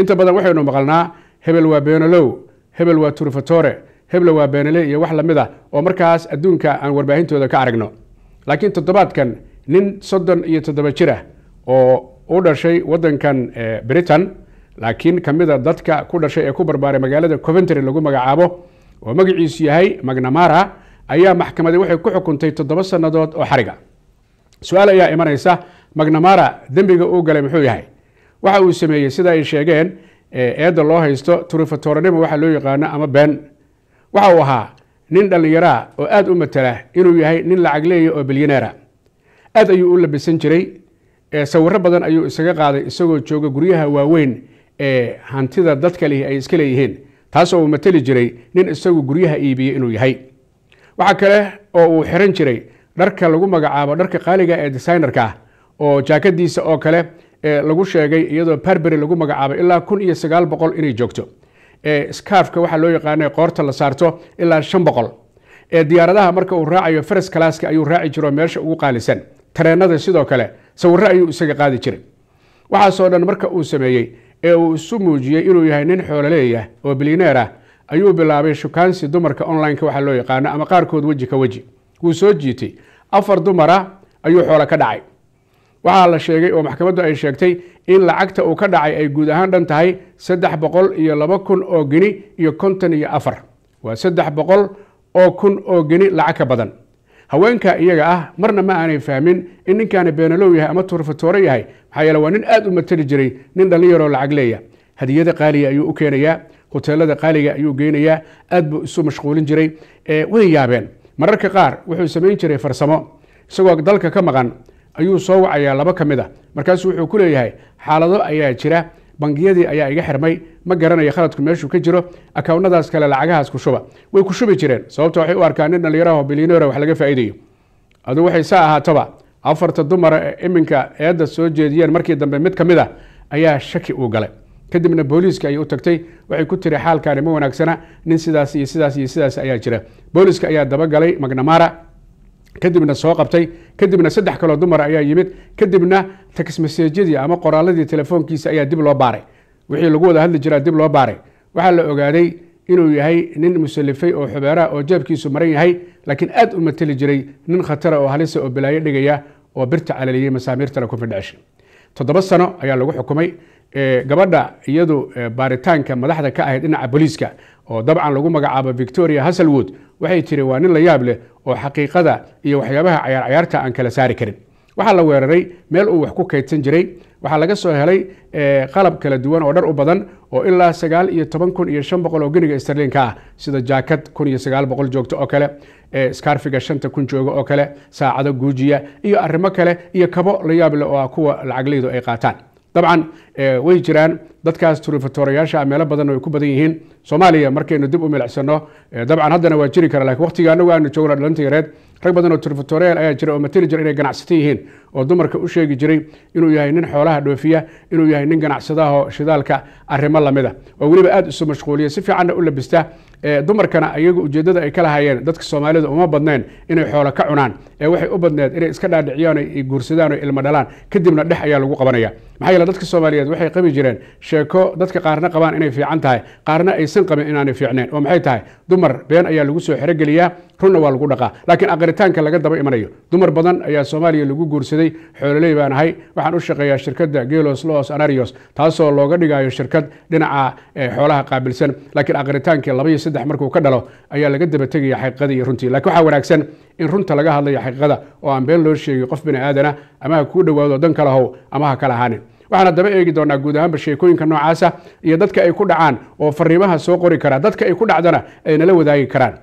inta badan waxaynu maqalnaa hebel waa beenalow hebel waa turfatore hebla waa beenale iyo wax lamid ah oo markaas adduunka aan warbaahintooda ka aragno laakiin toddobaadkan nin soddon iyo toddoba jir ah oo u dhashay wadankan eh, britain laakiin kamida ah dadka ku dhashay ee ku barbaaray magaalada coventry lagu magacaabo oo magaciisu yahay magnamara ayaa maxkamadi waxay ku xukuntay toddoba sannadood oo xariga su-aal ayaa imanaysa magnamara dembiga uu galay muxuu yahay waxa uu sameeyey sida ay sheegeen eedda loo haysto turifatoornimo waxaa loo yaqaano ama been waxa uu ahaa nin dhallinyaraa oo aada u matala inuu yahay nin lacag leeya oo bilyaneera aad ayuu u labisan jiray sawiro badan ayuu isaga qaaday isagoo jooga guryaha waaweyn ee hantida dadka leh ay iska leeyihiin taasoo uu mateli jiray nin isagu guryaha iibiye inuu yahay waxa kale oo uu xiran jiray dharka lagu magacaabo dharka qaaliga ah ee designerka ah, oo jaakadiisa oo kale ee lagu sheegay iyadoo barbery lagu magacaabay ilaa kun iyo sagaal boqol inay joogto ee scarfka waxaa loo yaqaana qoorta la saarto ilaa shan boqol ee diyaaradaha marka uu raacayo faras kalaaska ayuu raaci jiro meesha ugu qaalisan tareenada sidoo kale sawiro ayuu isaga qaadi jiray waxaasoo dhan marka uu sameeyey ee uu isu muujiyey inuu yahay nin xoololeeyah oo bilineer ah ayuu bilaabay shukaansi dumarka online-ka waxaa loo yaqaano ama qaarkood weji ka weji wuu soo jiitay afar dumara ayuu xoolo ka dhacay waxaa la sheegay oo maxkamaddu ay sheegtay in lacagta uu ka dhacay ay guud ahaan dhan tahay saddex boqol iyo laba kun oo geni iyo konton iyo afar waa saddex boqol oo kun oo geni lacag ka badan haweenka iyaga ah marna ma aanay fahmin in ninkaani beenalow yahay ama turfatooro yahay maxaa yeele waa nin aad u mateli jiray nin dhallinyaroo lacag leeya hadiyada qaaliga ayuu u keenayaa hoteelada qaaliga ayuu geynayaa aad buu isu mashquulin jiray way yaabeen mararka qaar wuxuu samayn jiray farsamo isagoo dalka ka maqan ayuu soo wacayaa laba ka mid a ah. markaasu wuxuu ku leeyahay xaalado ayaa jira bangiyadii ayaa iga xirmay ma garanayo khaladku meeshuu ka jiro akownadaas kale lacagahaas ku shuba way ku shubi jireen sababta ah waxay u arkaan in dhallinyaraha bilyoneera ah wax laga faa'iidayo adu waxay saa ahaataba afarta dumara ee iminka eedda soo jeediyeen markii dambe mid ka mid a ayaa shaki uu galay kadibna booliiska ayay u tagtay waxay ku tiri xaalkaani ma wanaagsana nin sidaas iyo sidaas iyo sidaas ayaa jira booliiska ayaa dabagalay magnamara kadibna soo qabtay kadibna saddex kaloo dumar ayaa yimid kadibna tax maseejyadii ama qoraaladii telefoonkiisa ayaa dib loo baaray wixii lagu wada hadli jiraa dib loo baaray waxaa la ogaaday inuu yahay nin musalifay oo xubeeraha oo jeebkiisu maran yahay laakiin aad u mateli jiray nin khatara oo halisa oo balaayo dhigaya oo birta calaliyey masaamiirtana ku fidhacshi toddoba sano ayaa lagu xukumay gabadha iyadu baaritaanka madaxda ka ahayd dhinaca booliiska oo dabcan lagu magacaabo victoria haselwood waxay tiri waa nin la yaab leh oo xaqiiqada iyo waxyaabaha cayaar cayaarta aan kala saari karin waxaa la weeraray meel uu wax ku kaydsan jiray waxaa laga soo helay eh, qalab kala duwan oo dhar u badan oo ilaa sagaal iyo toban kun iyo shan boqol oo geniga starlinka ah sida jaakad kun iyo sagaal boqol joogto oo kale eh, skarfiga shanta kun jooga oo kale saacado guujiya iyo arrimo kale iyo kabo la yaab leh oo ah kuwa lacagleydu ay qaataan dabcan eh, way jiraan dadkaas turifatorayaasha ah meelo badan ay ku badan yihiin soomaaliya markaynu dib u milicsano eh, dabcan haddana waa jiri kara lakin waqtiga anagu aanu joogna dhalinta yareed rag badan oo turifatoreyal ayaa jira oo mateli jira inay ganacsato yihiin oo dumarka u sheegi jiray inuu yahay nin xoolaha dhoofiya inuu yahay nin ganacsadaho shidaalka arrimo lamida ah. oo weliba aada isu mashquuliya si fiicanna u labista dumarkana ayagu ujeeddada ay ka lahaayeen dadka soomaalida uma badnayn inay xoolo ka cunaan ee waxay u badneed inay iska dhaadhiciyaan guursadaan oo ilmo dhalaan kadibna dhex ayaa lagu qabanaya maxaa yeele dadka soomaaliyeed waxay qabi jireen sheeko dadka qaarna qabaan inay fiican tahay qaarna aysan qabin inaanay fiicnayn oo maxay tahay dumar been ayaa lagu soo xerogeliyaa runna waa lagu dhaqaa laakiin aqritaanka laga daba imanayo dumar badan ayaa soomaaliya lagu guursaday xoololey baan ahay waxaan u shaqeeyaa shirkadda gelos los anarios taasoo looga dhigaayo shirkad dhinaca eh, xoolaha qaabilsan laakiin aqritaankii laba saddex markuu ka dhalo ayaa laga daba tegaya xaqiiqadii iyo runtii lakiin waxaa wanaagsan in runta laga hadlayo xaqiiqada oo aan been loo sheegay qof bini aadana ama ha kuu dhawaado dan kala how ama ha kala ahaanin waxaan haddaba eegi doonaa guud ahaanba sheekooyinka noocaasa iyo dadka ay ku dhacaan oo fariimaha soo qori karaa dadka ay ku dhacdana ay nala wadaagi karaan